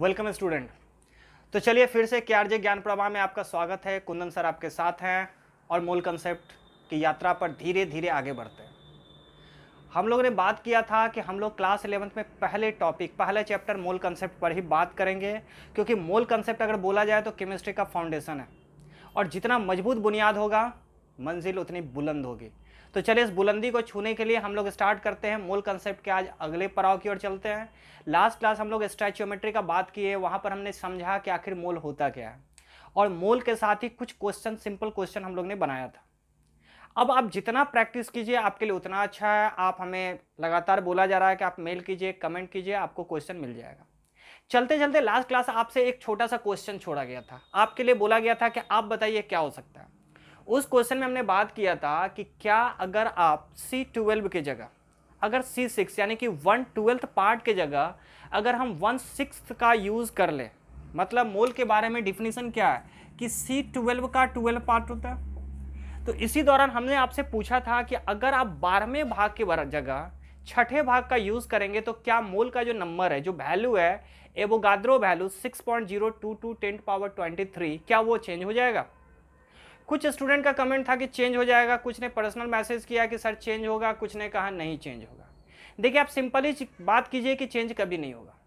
welcome student तो चलिए फिर से के आर जे ज्ञान प्रभा में आपका स्वागत है कुंदन सर आपके साथ हैं और मूल कंसेप्ट की यात्रा पर धीरे धीरे आगे बढ़ते हैं हम लोगों ने बात किया था कि हम लोग क्लास इलेवंथ में पहले टॉपिक पहले चैप्टर मोल कंसेप्ट पर ही बात करेंगे क्योंकि मोल कंसेप्ट अगर बोला जाए तो केमिस्ट्री का फाउंडेशन है और जितना मजबूत बुनियाद होगा मंजिल उतनी बुलंद होगी तो चलिए इस बुलंदी को छूने के लिए हम लोग स्टार्ट करते हैं मूल कंसेप्ट के आज अगले पड़ाव की ओर चलते हैं लास्ट क्लास हम लोग स्टैचोमेट्री का बात किए वहाँ पर हमने समझा कि आखिर मोल होता क्या है और मोल के साथ ही कुछ क्वेश्चन सिंपल क्वेश्चन हम लोग ने बनाया था अब आप जितना प्रैक्टिस कीजिए आपके लिए उतना अच्छा है आप हमें लगातार बोला जा रहा है कि आप मेल कीजिए कमेंट कीजिए आपको क्वेश्चन मिल जाएगा चलते चलते लास्ट क्लास आपसे एक छोटा सा क्वेश्चन छोड़ा गया था आपके लिए बोला गया था कि आप बताइए क्या हो सकता है उस क्वेश्चन में हमने बात किया था कि क्या अगर आप सी ट्वेल्व की जगह अगर सी सिक्स यानी कि वन ट्वेल्थ पार्ट के जगह अगर हम वन सिक्स का यूज़ कर लें मतलब मोल के बारे में डिफिनीसन क्या है कि सी ट्वेल्व का ट्वेल्व पार्ट होता है तो इसी दौरान हमने आपसे पूछा था कि अगर आप बारहवें भाग के जगह छठे भाग का यूज़ करेंगे तो क्या मोल का जो नंबर है जो वैल्यू है Avogadro value six point zero two two tenth power twenty three क्या वो चेंज हो जाएगा कुछ स्टूडेंट का कमेंट था कि चेंज हो जाएगा कुछ ने पर्सनल मैसेज किया कि सर चेंज होगा कुछ ने कहा नहीं चेंज होगा देखिए आप सिंपली बात कीजिए कि चेंज कभी नहीं होगा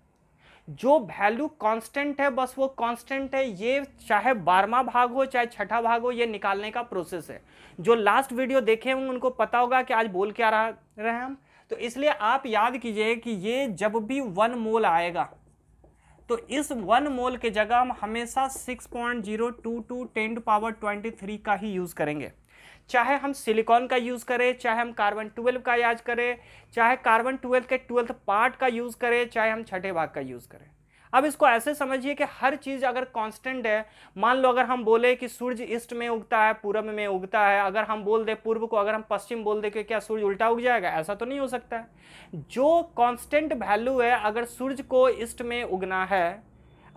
जो वैल्यू कांस्टेंट है बस वो कांस्टेंट है ये चाहे बारहवा भाग हो चाहे छठा भाग हो ये निकालने का प्रोसेस है जो लास्ट वीडियो देखे होंगे उनको पता होगा कि आज बोल क्या रहा रहे हम तो इसलिए आप याद कीजिए कि ये जब भी वन मोल आएगा तो इस वन मोल के जगह हम हमेशा 6.022 point zero two two ten power twenty three का ही यूज़ करेंगे चाहे हम सिलिकॉन का यूज़ करें चाहे हम कार्बन ट्वेल्व का याज करें चाहे कार्बन ट्वेल्व के ट्वेल्थ पार्ट का यूज़ करें चाहे हम छठे भाग का यूज़ करें अब इसको ऐसे समझिए कि हर चीज़ अगर कांस्टेंट है मान लो अगर हम बोले कि सूर्य ईस्ट में उगता है पूर्व में उगता है अगर हम बोल दें पूर्व को अगर हम पश्चिम बोल दें कि क्या सूर्य उल्टा उग जाएगा ऐसा तो नहीं हो सकता है जो कांस्टेंट वैल्यू है अगर सूर्य को ईस्ट में उगना है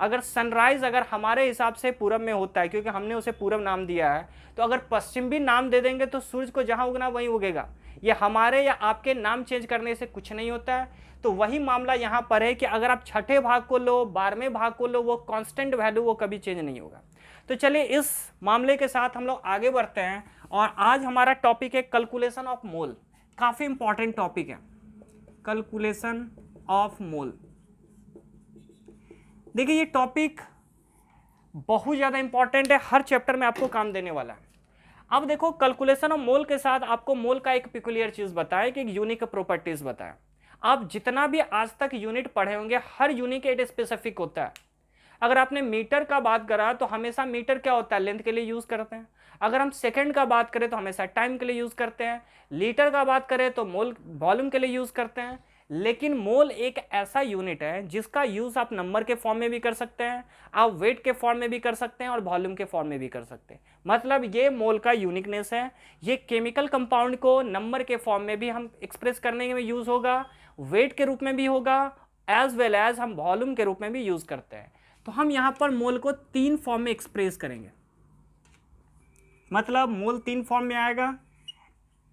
अगर सनराइज़ अगर हमारे हिसाब से पूर्व में होता है क्योंकि हमने उसे पूर्व नाम दिया है तो अगर पश्चिम भी नाम दे देंगे तो सूर्य को जहाँ उगना वहीं उगेगा ये हमारे या आपके नाम चेंज करने से कुछ नहीं होता है तो वही मामला यहाँ पर है कि अगर आप छठे भाग को लो बारहवें भाग को लो वो कांस्टेंट वैल्यू वो कभी चेंज नहीं होगा तो चलिए इस मामले के साथ हम लोग आगे बढ़ते हैं और आज हमारा टॉपिक है कैलकुलेशन ऑफ मोल काफ़ी इंपॉर्टेंट टॉपिक है कैलकुलेशन ऑफ मोल देखिए ये टॉपिक बहुत ज़्यादा इंपॉर्टेंट है हर चैप्टर में आपको काम देने वाला है अब देखो कैलकुलेशन ऑफ मोल के साथ आपको मोल का एक पिकुलियर चीज़ बताएं कि एक यूनिक प्रॉपर्टीज़ बताएं आप जितना भी आज तक यूनिट पढ़े होंगे हर यूनिट एट स्पेसिफिक होता है अगर आपने मीटर का बात करा तो हमेशा मीटर क्या होता है लेंथ के लिए यूज़ करते हैं अगर हम सेकंड का बात करें तो हमेशा टाइम के लिए यूज़ करते हैं लीटर का बात करें तो मोल वॉल्यूम के लिए यूज़ करते हैं लेकिन मोल एक ऐसा यूनिट है जिसका यूज़ आप नंबर के फॉर्म में भी कर सकते हैं आप वेट के फॉर्म में भी कर सकते हैं और वॉल्यूम के फॉर्म में भी कर सकते हैं मतलब ये मोल का यूनिकनेस है ये केमिकल कंपाउंड को नंबर के फॉर्म में भी हम एक्सप्रेस करने में यूज़ होगा वेट के रूप में भी होगा एज वेल एज हम वॉल्यूम के रूप में भी यूज़ करते हैं तो हम यहाँ पर मोल को तीन फॉर्म में एक्सप्रेस करेंगे मतलब मोल तीन फॉर्म में आएगा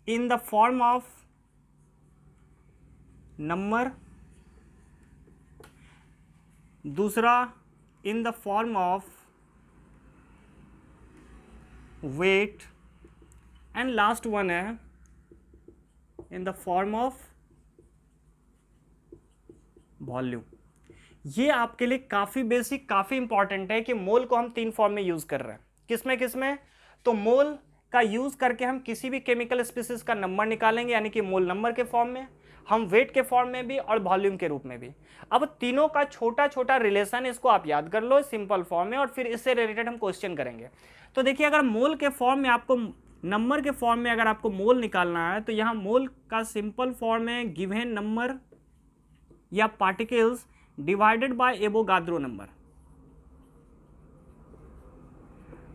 in the form of number दूसरा in the form of weight and last one है in the form of volume ये आपके लिए काफ़ी बेसिक काफ़ी इंपॉर्टेंट है कि मोल को हम तीन फॉर्म में यूज़ कर रहे हैं किसमें किसमें तो मोल का यूज़ करके हम किसी भी केमिकल स्पीसीज का नंबर निकालेंगे यानी कि मोल नंबर के फॉर्म में हम वेट के फॉर्म में भी और वॉल्यूम के रूप में भी अब तीनों का छोटा छोटा रिलेशन इसको आप याद कर लो सिंपल फॉर्म में और फिर इससे रिलेटेड हम क्वेश्चन करेंगे तो देखिए अगर मोल के फॉर्म में आपको नंबर के फॉर्म में अगर आपको मोल निकालना है तो यहाँ मोल का सिंपल फॉर्म है गिवेन नंबर या particles divided by Avogadro number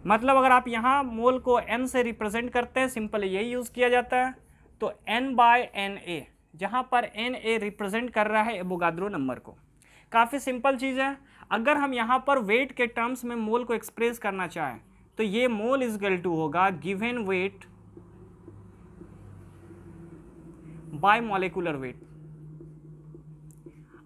मतलब अगर आप यहाँ मोल को एन से रिप्रेजेंट करते हैं सिंपल यही यूज़ किया जाता है तो एन बाय एन ए जहाँ पर एन ए रिप्रेजेंट कर रहा है एबोगाद्रो नंबर को काफ़ी सिंपल चीज़ है अगर हम यहाँ पर वेट के टर्म्स में मोल को एक्सप्रेस करना चाहें तो ये मोल इज गल टू होगा given weight by molecular weight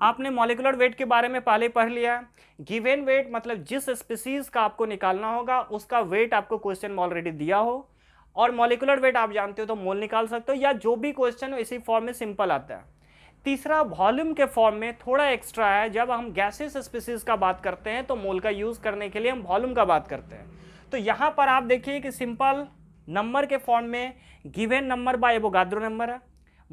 आपने मॉलिकुलर वेट के बारे में पहले पढ़ लिया गिवेन वेट मतलब जिस स्पीसीज का आपको निकालना होगा उसका वेट आपको क्वेश्चन में ऑलरेडी दिया हो और मोलिकुलर वेट आप जानते हो तो मोल निकाल सकते हो या जो भी क्वेश्चन हो इसी फॉर्म में सिंपल आता है तीसरा वॉल्यूम के फॉर्म में थोड़ा एक्स्ट्रा है जब हम गैसेस स्पीसीज का बात करते हैं तो मोल का यूज़ करने के लिए हम वॉल्यूम का बात करते हैं तो यहाँ पर आप देखिए कि सिंपल नंबर के फॉर्म में given number by Avogadro number है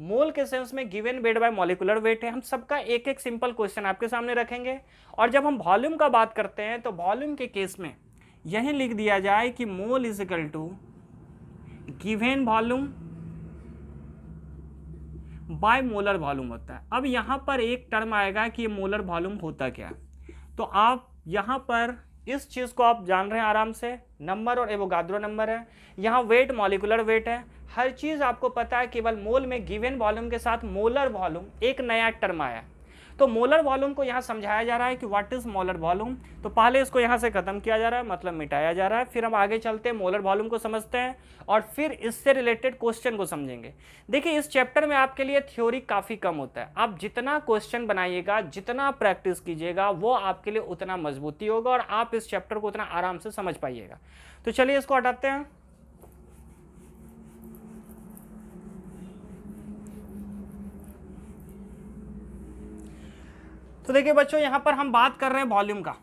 मोल के सेंस में given weight by molecular weight है हम सबका एक एक सिंपल क्वेश्चन आपके सामने रखेंगे और जब हम वॉल्यूम का बात करते हैं तो वॉल्यूम के केस में यही लिख दिया जाए कि mole is equal to given volume by molar volume होता है अब यहाँ पर एक टर्म आएगा कि मोलर वॉल्यूम होता क्या तो आप यहाँ पर इस चीज़ को आप जान रहे हैं आराम से नंबर और एवोगाद्रो नंबर है यहाँ वेट मॉलिकुलर वेट है हर चीज़ आपको पता है केवल मोल में गिवेन वॉल्यूम के साथ मोलर वॉल्यूम एक नया टर्म आया तो मोलर वॉल्यूम को यहाँ समझाया जा रहा है कि व्हाट इज मोलर वॉल्यूम तो पहले इसको यहाँ से खत्म किया जा रहा है मतलब मिटाया जा रहा है फिर हम आगे चलते हैं मोलर वॉल्यूम को समझते हैं और फिर इससे रिलेटेड क्वेश्चन को समझेंगे देखिए इस चैप्टर में आपके लिए थ्योरी काफ़ी कम होता है आप जितना क्वेश्चन बनाइएगा जितना प्रैक्टिस कीजिएगा वो आपके लिए उतना मजबूती होगा और आप इस चैप्टर को उतना आराम से समझ पाइएगा तो चलिए इसको हटाते हैं तो देखिए बच्चों यहाँ पर हम बात कर रहे हैं वॉल्यूम का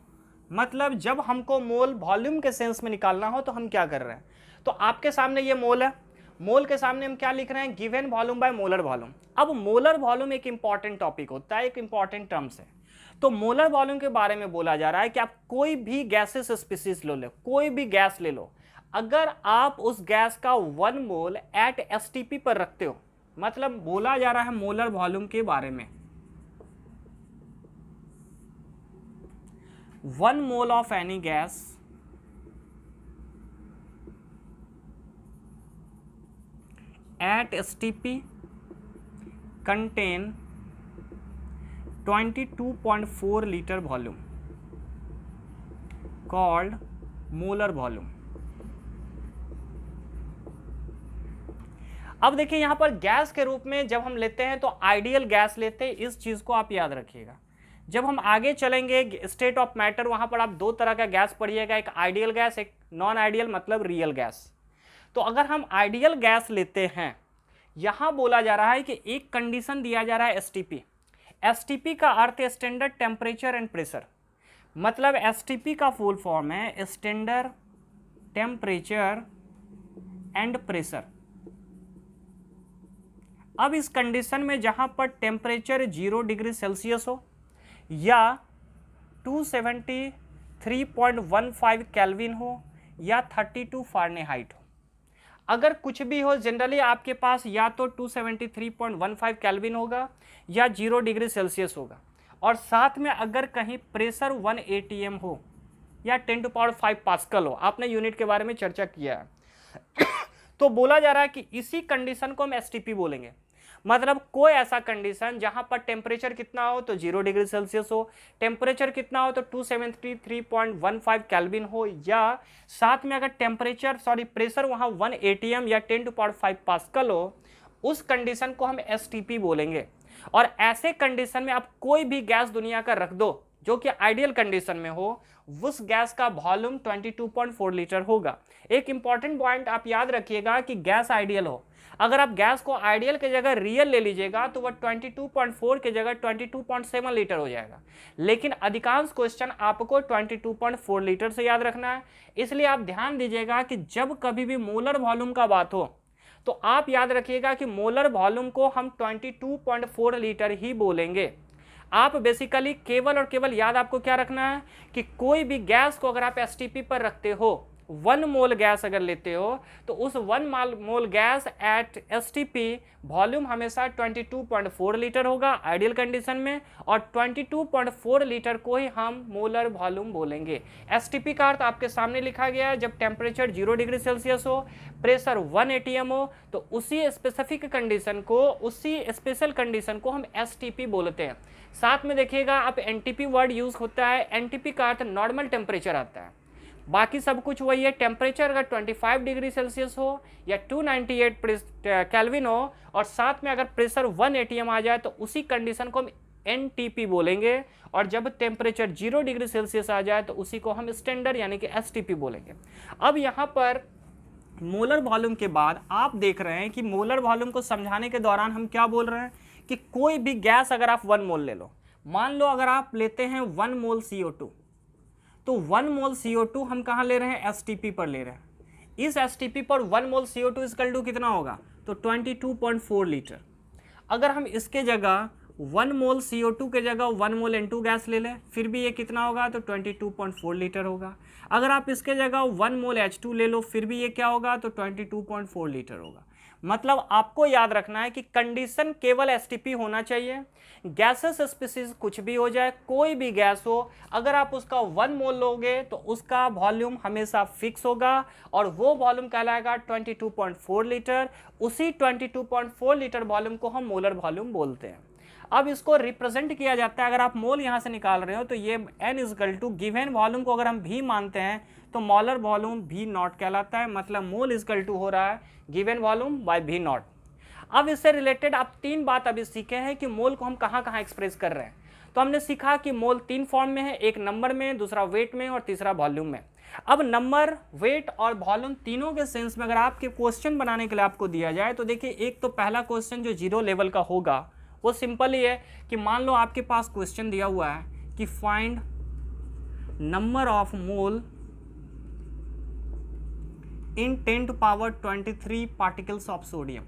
मतलब जब हमको मोल वॉल्यूम के सेंस में निकालना हो तो हम क्या कर रहे हैं तो आपके सामने ये मोल है मोल के सामने हम क्या लिख रहे हैं given volume by molar volume अब मोलर वॉल्यूम एक इंपॉर्टेंट टॉपिक होता है एक इंपॉर्टेंट टर्म्स है तो मोलर वॉल्यूम के बारे में बोला जा रहा है कि आप कोई भी गैसेस स्पीसीज लो लो कोई भी गैस ले लो अगर आप उस गैस का वन मोल एट एस पर रखते हो मतलब बोला जा रहा है मोलर वॉल्यूम के बारे में one mole of any gas at S T P contain twenty two point four litre volume called molar volume अब देखिए यहां पर गैस के रूप में जब हम लेते हैं तो आइडियल गैस लेते हैं इस चीज को आप याद रखिएगा जब हम आगे चलेंगे स्टेट ऑफ मैटर वहाँ पर आप दो तरह का गैस पढ़िएगा एक आइडियल गैस एक नॉन आइडियल मतलब रियल गैस तो अगर हम आइडियल गैस लेते हैं यहाँ बोला जा रहा है कि एक कंडीशन दिया जा रहा है एसटीपी एसटीपी का अर्थ स्टैंडर्ड टेम्परेचर एंड प्रेशर मतलब एसटीपी का फुल फॉर्म है स्टैंडर्ड टेम्परेचर एंड प्रेशर अब इस कंडीशन में जहाँ पर टेम्परेचर जीरो डिग्री सेल्सियस हो या 273.15 केल्विन हो या 32 फारनेहाइट हो अगर कुछ भी हो जनरली आपके पास या तो 273.15 केल्विन होगा या जीरो डिग्री सेल्सियस होगा और साथ में अगर कहीं प्रेशर 1 एटीएम हो या 10 टू पावर 5 पास्कल हो आपने यूनिट के बारे में चर्चा किया है तो बोला जा रहा है कि इसी कंडीशन को हम एसटीपी बोलेंगे मतलब कोई ऐसा कंडीशन जहाँ पर टेम्परेचर कितना हो तो जीरो डिग्री सेल्सियस हो टेम्परेचर कितना हो तो two seventy three point one five kelvin हो या साथ में अगर टेम्परेचर सॉरी प्रेशर वहाँ वन ए टी एम या ten two point five pascal हो उस कंडीशन को हम एस टी पी बोलेंगे और ऐसे कंडीशन में आप कोई भी गैस दुनिया का रख दो जो कि आइडियल कंडीशन में हो उस गैस का वॉल्यूम 22.4 लीटर होगा एक इंपॉर्टेंट पॉइंट आप याद रखिएगा कि गैस आइडियल हो अगर आप गैस को आइडियल के जगह रियल ले लीजिएगा तो वह 22.4 के जगह 22.7 लीटर हो जाएगा लेकिन अधिकांश क्वेश्चन आपको 22.4 लीटर से याद रखना है इसलिए आप ध्यान दीजिएगा कि जब कभी भी मोलर वॉल्यूम का बात हो तो आप याद रखिएगा कि मोलर वॉल्यूम को हम 22.4 लीटर ही बोलेंगे आप बेसिकली केवल और केवल याद आपको क्या रखना है कि कोई भी गैस को अगर आप एस पर रखते हो वन मोल गैस अगर लेते हो तो उस one mole gas at S volume हमेशा 22.4 लीटर होगा आइडियल कंडीशन में और 22.4 लीटर को ही हम मोलर वॉल्यूम बोलेंगे एस का अर्थ आपके सामने लिखा गया है जब टेम्परेचर जीरो डिग्री सेल्सियस हो प्रेशर वन ए हो तो उसी स्पेसिफिक कंडीशन को उसी स्पेशल कंडीशन को हम एस बोलते हैं साथ में देखिएगा आप एन वर्ड यूज़ होता है एन का अर्थ नॉर्मल टेम्परेचर आता है बाकी सब कुछ वही है टेम्परेचर अगर 25 डिग्री सेल्सियस हो या 298 नाइन्टी कैलविन हो और साथ में अगर प्रेशर 1 एटीएम आ जाए तो उसी कंडीशन को हम एन बोलेंगे और जब टेम्परेचर जीरो डिग्री सेल्सियस आ जाए तो उसी को हम स्टैंडर्ड यानी कि एस बोलेंगे अब यहाँ पर मोलर वॉल्यूम के बाद आप देख रहे हैं कि मोलर वॉल्यूम को समझाने के दौरान हम क्या बोल रहे हैं कि कोई भी गैस अगर आप वन मोल ले लो मान लो अगर आप लेते हैं one mole C O two तो वन मोल CO2 हम कहाँ ले रहे हैं पी पर ले रहे हैं इस पी पर one mole CO2 is equal to कितना होगा तो 22.4 लीटर अगर हम इसके जगह वन मोल CO2 के जगह वन मोल N2 गैस ले लें फिर भी ये कितना होगा तो 22.4 लीटर होगा अगर आप इसके जगह वन मोल H2 ले लो फिर भी ये क्या होगा तो 22.4 लीटर होगा मतलब आपको याद रखना है कि कंडीशन केवल एसटीपी होना चाहिए गैसेस स्पीसीज कुछ भी हो जाए कोई भी गैस हो अगर आप उसका वन मोल लोगे तो उसका वॉल्यूम हमेशा फिक्स होगा और वो वॉल्यूम कहलाएगा 22.4 लीटर उसी 22.4 लीटर वॉल्यूम को हम मोलर वॉल्यूम बोलते हैं अब इसको रिप्रेजेंट किया जाता है अगर आप मोल यहाँ से निकाल रहे हो तो ये N is equal to given volume को अगर हम भी मानते हैं तो मॉलर वॉल्यूम भी नॉट कहलाता है मतलब मोल इजकल टू हो रहा है गिवन वॉल्यूम बाय भी नॉट अब इससे रिलेटेड आप तीन बात अभी सीखे हैं कि मोल को हम कहाँ कहाँ एक्सप्रेस कर रहे हैं तो हमने सीखा कि मोल तीन फॉर्म में है एक नंबर में दूसरा वेट में और तीसरा वॉल्यूम में अब नंबर वेट और वॉल्यूम तीनों के सेंस में अगर आपके क्वेश्चन बनाने के लिए आपको दिया जाए तो देखिए एक तो पहला क्वेश्चन जो जीरो लेवल का होगा वो सिंपल ही है कि मान लो आपके पास क्वेश्चन दिया हुआ है कि find number of mole ten to power twenty three particles of sodium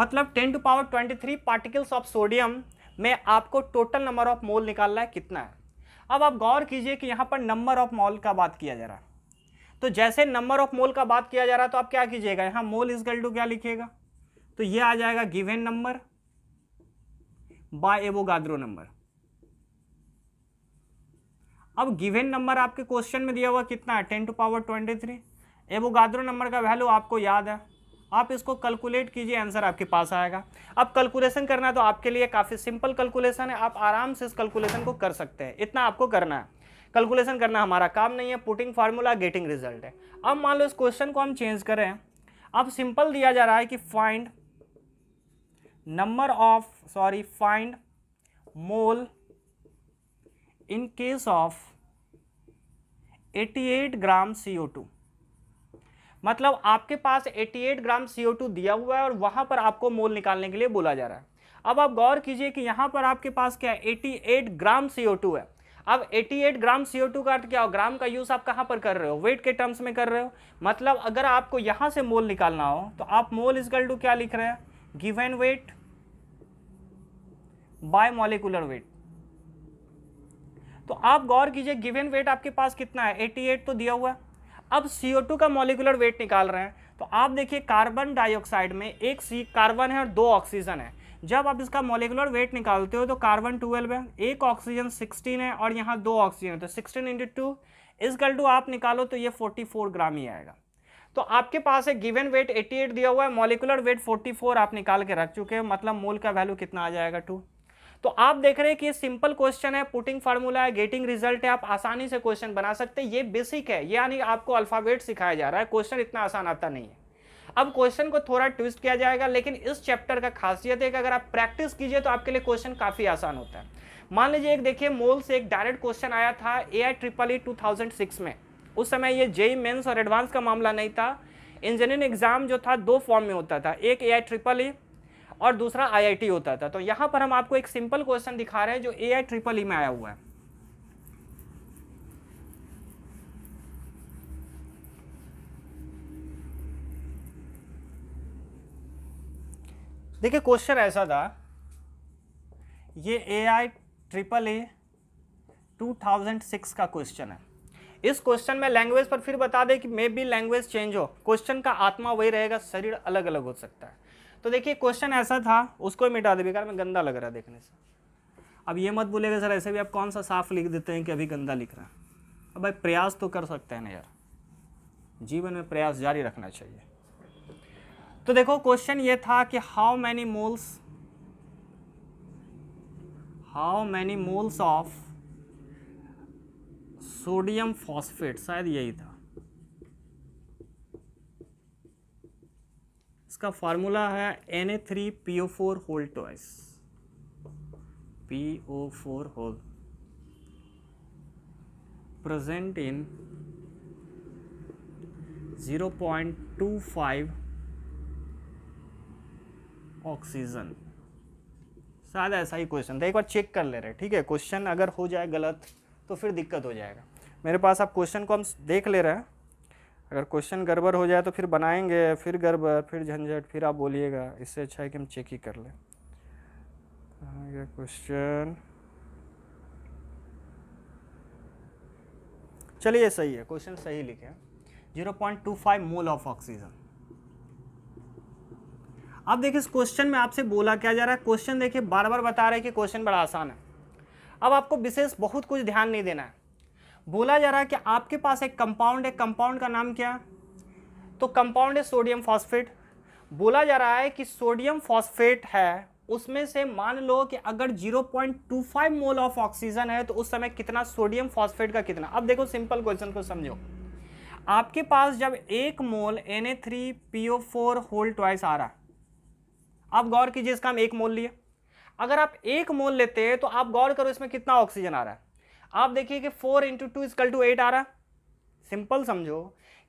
मतलब ten to power twenty three particles of sodium में आपको टोटल नंबर ऑफ मोल निकालना है कितना है अब आप गौर कीजिए कि यहां पर नंबर ऑफ मोल का बात किया जा रहा है तो जैसे नंबर ऑफ मोल का बात किया जा रहा है तो आप क्या कीजिएगा यहां मोल इज गल टू क्या लिखिएगा तो ये आ जाएगा given number by Avogadro number अब गिवेन नंबर आपके क्वेश्चन में दिया हुआ कितना है ten to power twenty three Avogadro number का वैल्यू आपको याद है आप इसको कैलकुलेट कीजिए आंसर आपके पास आएगा अब कैलकुलेशन करना तो आपके लिए काफ़ी सिंपल कैलकुलेशन है आप आराम से इस कैलकुलेशन को कर सकते हैं इतना आपको करना है कैलकुलेशन करना हमारा काम नहीं है पुटिंग फार्मूला गेटिंग रिजल्ट है अब मान लो इस क्वेश्चन को हम चेंज करें अब सिंपल दिया जा रहा है कि find number of sorry find mole in case of 88 gram CO2 मतलब आपके पास 88 ग्राम CO2 दिया हुआ है और वहां पर आपको मोल निकालने के लिए बोला जा रहा है अब आप गौर कीजिए कि यहां पर आपके पास क्या है 88 ग्राम CO2 है अब 88 ग्राम CO2 का अर्थ क्या हो ग्राम का यूज़ आप कहाँ पर कर रहे हो वेट के टर्म्स में कर रहे हो मतलब अगर आपको यहाँ से मोल निकालना हो तो आप मोल गल टू क्या लिख रहे हैं given weight by molecular weight तो आप गौर कीजिए गिवन वेट आपके पास कितना है 88 तो दिया हुआ है अब CO2 का मॉलिकुलर वेट निकाल रहे हैं तो आप देखिए कार्बन डाइऑक्साइड में एक सी कार्बन है और दो ऑक्सीजन है जब आप इसका मॉलिकुलर वेट निकालते हो तो कार्बन 12 है एक ऑक्सीजन सिक्सटीन है और यहाँ दो ऑक्सीजन है तो सिक्सटीन इंटू टू इस गल टू आप निकालो तो ये फोर्टी फोर ग्राम ही आएगा तो आपके पास है गिवन वेट 88 दिया हुआ है मॉलिकुलर वेट 44 आप निकाल के रख चुके हैं मतलब मोल का वैल्यू कितना आ जाएगा टू तो आप देख रहे हैं कि ये सिंपल क्वेश्चन है पुटिंग फार्मूला है गेटिंग रिजल्ट है आप आसानी से क्वेश्चन बना सकते हैं ये बेसिक है यानी आपको अल्फाबेट सिखाया जा रहा है क्वेश्चन इतना आसान आता नहीं है अब क्वेश्चन को थोड़ा ट्विस्ट किया जाएगा लेकिन इस चैप्टर का खासियत है कि अगर आप प्रैक्टिस कीजिए तो आपके लिए क्वेश्चन काफ़ी आसान होता है मान लीजिए एक देखिए मोल से एक डायरेक्ट क्वेश्चन आया था ए आई ट्रिपल ई टू में उस समय ये जेई मेन्स e e और एडवांस का मामला नहीं था इंजीनियरिंग एग्जाम जो था दो फॉर्म में होता था एक ए आई ट्रिपल ई और दूसरा आईआईटी होता था तो यहां पर हम आपको एक सिंपल क्वेश्चन दिखा रहे हैं जो ए आई ट्रिपल ई में आया हुआ है देखिए क्वेश्चन ऐसा था ये A I triple E two thousand six का क्वेश्चन है इस क्वेश्चन में लैंग्वेज पर फिर बता दें कि मे बी लैंग्वेज चेंज हो क्वेश्चन का आत्मा वही रहेगा शरीर अलग अलग हो सकता है तो देखिए क्वेश्चन ऐसा था उसको ही मिटा दे बेकार में गंदा लग रहा है देखने से अब ये मत बोलेगा सर ऐसे भी आप कौन सा साफ लिख देते हैं कि अभी गंदा लिख रहा है अब भाई प्रयास तो कर सकते हैं ना यार जीवन में प्रयास जारी रखना चाहिए तो देखो क्वेश्चन ये था कि how many moles how many moles of sodium phosphate शायद यही था इसका फार्मूला है N A three P O four whole twice P O four whole present in zero point two five oxygen शायद ऐसा ही क्वेश्चन था एक बार चेक कर ले रहे ठीक है क्वेश्चन अगर हो जाए गलत तो फिर दिक्कत हो जाएगा मेरे पास आप क्वेश्चन को हम देख ले रहे हैं अगर क्वेश्चन गड़बड़ हो जाए तो फिर बनाएंगे फिर गड़बड़ फिर झंझट फिर आप बोलिएगा इससे अच्छा है कि हम चेक ही कर लें क्वेश्चन चलिए सही है क्वेश्चन सही लिखे zero point two five mole of oxygen अब देखिए इस क्वेश्चन में आपसे बोला क्या जा रहा है क्वेश्चन देखिए बार बार बता रहे हैं कि क्वेश्चन बड़ा आसान है अब आपको विशेष बहुत कुछ ध्यान नहीं देना है बोला जा रहा है कि आपके पास एक कंपाउंड है कंपाउंड का नाम क्या तो कंपाउंड है सोडियम फॉस्फेट बोला जा रहा है कि सोडियम फॉस्फेट है उसमें से मान लो कि अगर 0.25 मोल ऑफ ऑक्सीजन है तो उस समय कितना सोडियम फॉस्फेट का कितना अब देखो सिंपल क्वेश्चन को समझो आपके पास जब एक mole N A three P O four whole twice आ रहा है आप गौर कीजिए इसका हम एक मोल लिए अगर आप एक मोल लेते हैं तो आप गौर करो इसमें कितना ऑक्सीजन आ रहा है आप देखिए कि four into two equal to eight आ रहा सिंपल समझो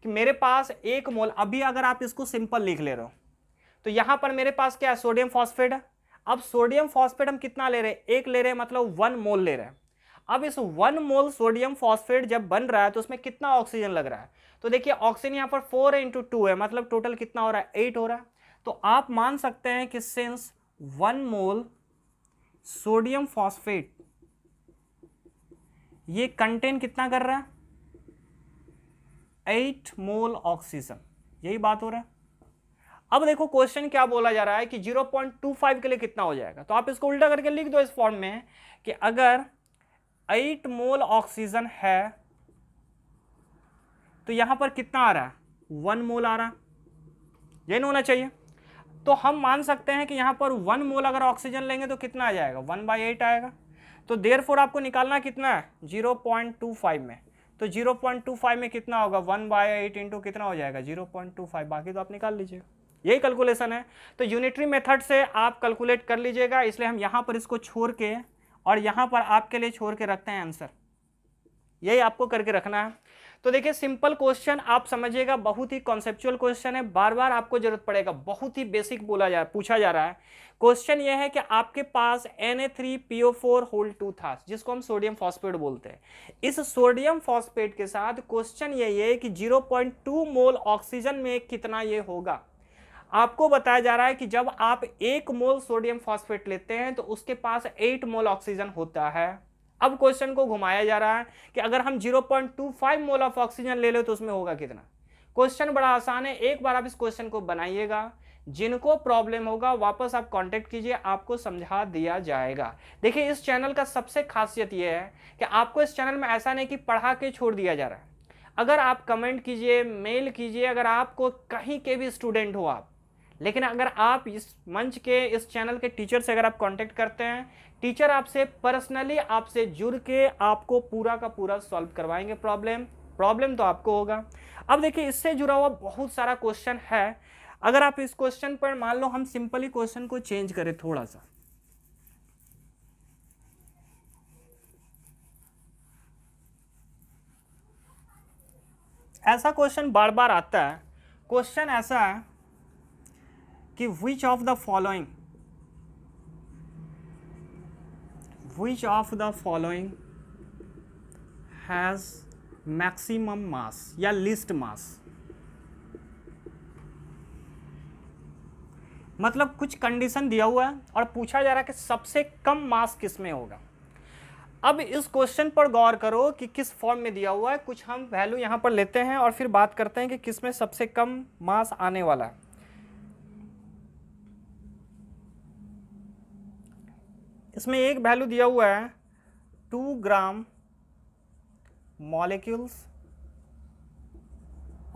कि मेरे पास एक मोल अभी अगर आप इसको सिंपल लिख ले रहे हो तो यहाँ पर मेरे पास क्या है सोडियम फॉस्फेट है अब सोडियम फॉस्फेट हम कितना ले रहे हैं एक ले रहे हैं मतलब वन मोल ले रहे हैं अब इस वन मोल सोडियम फॉस्फेट जब बन रहा है तो उसमें कितना ऑक्सीजन लग रहा है तो देखिए ऑक्सीजन यहाँ पर फोर इंटू टू है मतलब टोटल कितना हो रहा है एट हो रहा है तो आप मान सकते हैं कि since one mole sodium phosphate ये कंटेन कितना कर रहा है एट मोल ऑक्सीजन यही बात हो रहा है अब देखो क्वेश्चन क्या बोला जा रहा है कि 0.25 के लिए कितना हो जाएगा तो आप इसको उल्टा करके लिख दो इस फॉर्म में कि अगर एट मोल ऑक्सीजन है तो यहां पर कितना आ रहा है वन मोल आ रहा है यही होना चाहिए तो हम मान सकते हैं कि यहां पर वन मोल अगर ऑक्सीजन लेंगे तो कितना आ जाएगा वन बाई एट आएगा तो देर फोर आपको निकालना कितना है जीरो पॉइंट टू फाइव में तो जीरो पॉइंट टू फाइव में कितना होगा वन बाय एट इंटू कितना हो जाएगा जीरो पॉइंट टू फाइव बाकी तो आप निकाल लीजिए यही कैलकुलेशन है तो यूनिटरी मेथड से आप कैलकुलेट कर लीजिएगा इसलिए हम यहाँ पर इसको छोड़ के और यहाँ पर आपके लिए छोड़ के रखते हैं आंसर यही आपको करके रखना है तो देखिए सिंपल क्वेश्चन आप समझिएगा बहुत ही कॉन्सेप्चुअल क्वेश्चन है बार बार आपको जरूरत पड़ेगा बहुत ही बेसिक बोला जा पूछा जा रहा है क्वेश्चन यह है कि आपके पास N A three P O four whole two था जिसको हम सोडियम फॉस्फेट बोलते हैं इस सोडियम फॉस्फेट के साथ क्वेश्चन ये है कि zero point two mole oxygen में कितना ये होगा आपको बताया जा रहा है कि जब आप एक मोल सोडियम फॉस्फेट लेते हैं तो उसके पास एट मोल ऑक्सीजन होता है अब क्वेश्चन को घुमाया जा रहा है कि अगर हम 0.25 मोल ऑफ ऑक्सीजन ले लें तो उसमें होगा कितना क्वेश्चन बड़ा आसान है एक बार आप इस क्वेश्चन को बनाइएगा जिनको प्रॉब्लम होगा वापस आप कांटेक्ट कीजिए आपको समझा दिया जाएगा देखिए इस चैनल का सबसे खासियत यह है कि आपको इस चैनल में ऐसा नहीं कि पढ़ा के छोड़ दिया जा रहा है अगर आप कमेंट कीजिए मेल कीजिए अगर आपको कहीं के भी स्टूडेंट हो आप लेकिन अगर आप इस मंच के इस चैनल के टीचर से अगर आप कांटेक्ट करते हैं टीचर आपसे पर्सनली आपसे जुड़ के आपको पूरा का पूरा सॉल्व करवाएंगे प्रॉब्लम प्रॉब्लम तो आपको होगा अब देखिए इससे जुड़ा हुआ बहुत सारा क्वेश्चन है अगर आप इस क्वेश्चन पर मान लो हम सिंपली क्वेश्चन को चेंज करें थोड़ा सा ऐसा क्वेश्चन बार बार आता है क्वेश्चन ऐसा है कि which of the following which of the following has maximum mass या least mass मतलब कुछ कंडीशन दिया हुआ है और पूछा जा रहा है कि सबसे कम मास किस में होगा अब इस क्वेश्चन पर गौर करो कि किस फॉर्म में दिया हुआ है कुछ हम वैल्यू यहाँ पर लेते हैं और फिर बात करते हैं कि किस में सबसे कम मास आने वाला है इसमें एक वैल्यू दिया हुआ है two gram molecules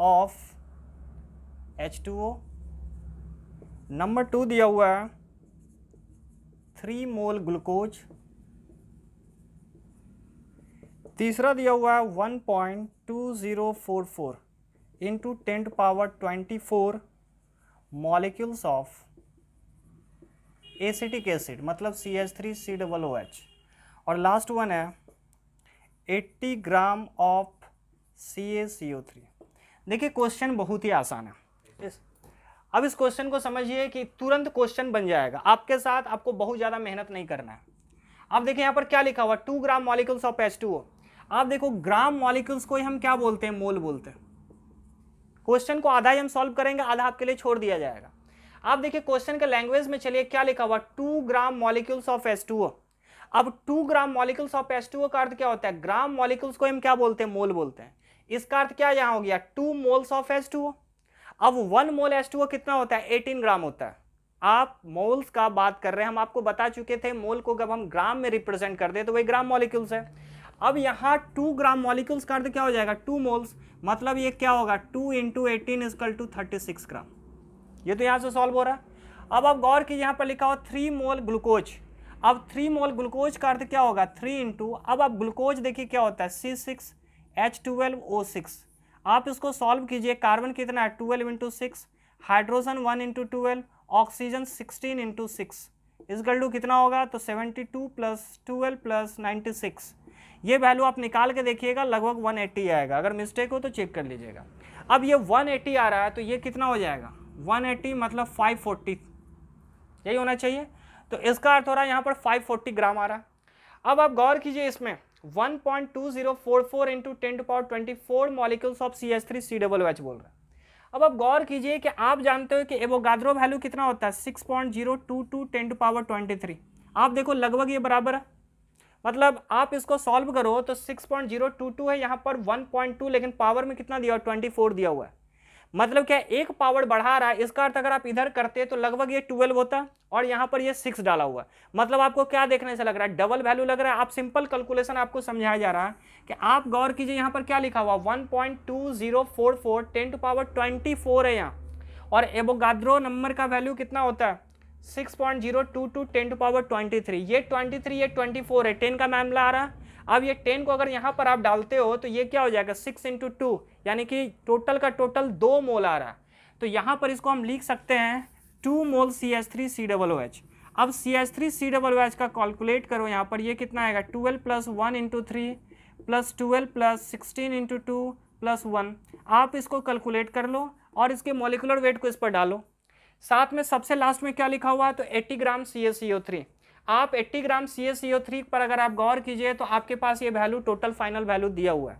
of H two O number two दिया हुआ है थ्री मोल ग्लूकोज तीसरा दिया हुआ है one point two zero four four into ten to power twenty four molecules of acetic acid मतलब C H three C double O H और last one है 80 gram of C A C O three देखिए question बहुत ही आसान है इस अब इस क्वेश्चन को समझिए कि तुरंत क्वेश्चन बन जाएगा आपके साथ आपको बहुत ज़्यादा मेहनत नहीं करना है आप देखिए यहाँ पर क्या लिखा हुआ two gram molecules of H two O आप देखो ग्राम मॉलिकल्स को ही हम क्या बोलते हैं मोल बोलते हैं क्वेश्चन को आधा ही हम सॉल्व करेंगे आधा आपके लिए छोड़ दिया जाएगा आप देखिए क्वेश्चन के लैंग्वेज में चलिए क्या लिखा हुआ two gram molecules of S अब two gram molecules of S का अर्थ क्या होता है ग्राम मॉलिक्यूल्स को हम क्या बोलते हैं मोल बोलते हैं इसका अर्थ क्या यहाँ हो गया टू मोल्स ऑफ एस अब वन मोल एस कितना होता है एटीन ग्राम होता है आप मोल्स का बात कर रहे हैं हम आपको बता चुके थे मोल को जब हम ग्राम में रिप्रेजेंट कर दे तो वही ग्राम मॉलिक्यूल्स है अब यहाँ टू ग्राम मॉलिक्यूल्स का अर्थ क्या हो जाएगा टू मोल्स मतलब ये क्या होगा two into eighteen equal to thirty six gram ये तो यहाँ से सॉल्व हो रहा है अब आप गौर कीजिए यहाँ पर लिखा हो थ्री मोल ग्लूकोज अब थ्री मोल ग्लूकोज का अर्थ क्या होगा थ्री इंटू अब आप ग्लूकोज देखिए क्या होता है C six H twelve O six आप इसको सॉल्व कीजिए कार्बन कितना है twelve into six hydrogen one into twelve oxygen sixteen into six इस गल्डू कितना होगा तो seventy two plus twelve plus ninety six ये वैल्यू आप निकाल के देखिएगा लगभग वन एट्टी आएगा अगर मिस्टेक हो तो चेक कर लीजिएगा अब ये वन एट्टी आ रहा है तो ये कितना हो जाएगा 180 मतलब 540 यही होना चाहिए तो इसका अर्थ हो रहा है यहाँ पर 540 ग्राम आ रहा है अब आप गौर कीजिए इसमें 1.2044 point two zero four four into ten to power twenty four molecules of C H three C double H बोल रहा है अब आप गौर कीजिए कि आप जानते हो कि एवोगाद्रो वैल्यू कितना होता है six point zero two two ten to power twenty three आप देखो लगभग ये बराबर है मतलब आप इसको सॉल्व करो तो six point zero two two है यहाँ पर वन पॉइंट टू लेकिन पावर में कितना दिया हुआ ट्वेंटी फोर दिया हुआ है मतलब क्या एक पावर बढ़ा रहा है इसका अर्थ अगर आप इधर करते तो लगभग ये ट्वेल्व होता और यहाँ पर ये सिक्स डाला हुआ मतलब आपको क्या देखने से लग रहा है डबल वैल्यू लग रहा है आप सिंपल कैलकुलेशन आपको समझाया जा रहा है कि आप गौर कीजिए यहाँ पर क्या लिखा हुआ one point two zero four four ten to power twenty four है यहाँ और एबोगाद्रो नंबर का वैल्यू कितना होता है six point zero two two ten to power twenty three ये ट्वेंटी थ्री ये ट्वेंटी फोर है टेन का मामला आ रहा है अब ये टेन को अगर यहाँ पर आप डालते हो तो ये क्या हो जाएगा सिक्स इंटू टू यानी कि टोटल का टोटल दो मोल आ रहा है तो यहाँ पर इसको हम लिख सकते हैं two mole C S three C double O H अब C S three C double O H का कैलकुलेट करो यहाँ पर ये कितना आएगा twelve plus one into three plus twelve plus sixteen into two plus one आप इसको कैलकुलेट कर लो और इसके मोलिकुलर वेट को इस पर डालो साथ में सबसे लास्ट में क्या लिखा हुआ है तो 80 ग्राम C S C O three आप 80 ग्राम सी एस थ्री पर अगर आप गौर कीजिए तो आपके पास ये वैल्यू टोटल फाइनल वैल्यू दिया हुआ है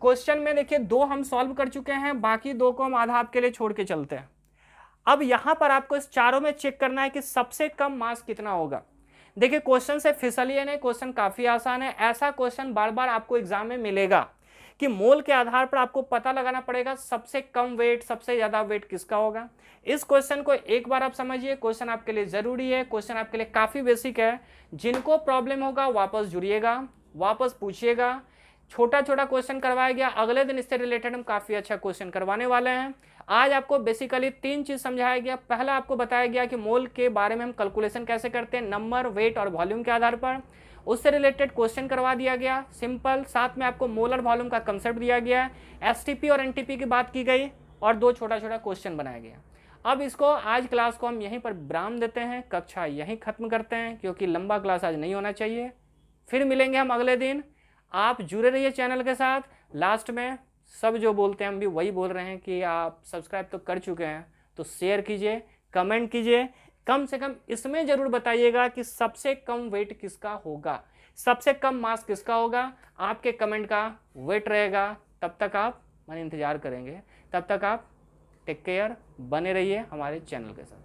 क्वेश्चन में देखिए दो हम सॉल्व कर चुके हैं बाकी दो को हम आधा आपके लिए छोड़ के चलते हैं अब यहाँ पर आपको इस चारों में चेक करना है कि सबसे कम मास कितना होगा देखिए क्वेश्चन से फिसलिए नहीं क्वेश्चन काफ़ी आसान है ऐसा क्वेश्चन बार बार आपको एग्जाम में मिलेगा कि मोल के आधार पर आपको पता लगाना पड़ेगा सबसे कम वेट सबसे ज़्यादा वेट किसका होगा इस क्वेश्चन को एक बार आप समझिए क्वेश्चन आपके लिए ज़रूरी है क्वेश्चन आपके लिए काफ़ी बेसिक है जिनको प्रॉब्लम होगा वापस जुड़िएगा वापस पूछिएगा छोटा छोटा क्वेश्चन करवाया गया अगले दिन इससे रिलेटेड हम काफ़ी अच्छा क्वेश्चन करवाने वाले हैं आज आपको बेसिकली तीन चीज़ समझाया गया पहला आपको बताया गया कि मोल के बारे में हम कैलकुलेशन कैसे करते हैं नंबर वेट और वॉल्यूम के आधार पर उससे रिलेटेड क्वेश्चन करवा दिया गया सिंपल साथ में आपको मोलर वॉल्यूम का कंसेप्ट दिया गया एस और एन की बात की गई और दो छोटा छोटा क्वेश्चन बनाया गया अब इसको आज क्लास को हम यहीं पर विराम देते हैं कक्षा यहीं ख़त्म करते हैं क्योंकि लंबा क्लास आज नहीं होना चाहिए फिर मिलेंगे हम अगले दिन आप जुड़े रहिए चैनल के साथ लास्ट में सब जो बोलते हैं हम भी वही बोल रहे हैं कि आप सब्सक्राइब तो कर चुके हैं तो शेयर कीजिए कमेंट कीजिए कम से कम इसमें जरूर बताइएगा कि सबसे कम वेट किसका होगा सबसे कम मास किसका होगा आपके कमेंट का वेट रहेगा तब तक आप मैंने इंतज़ार करेंगे तब तक आप टेक केयर बने रहिए हमारे चैनल के साथ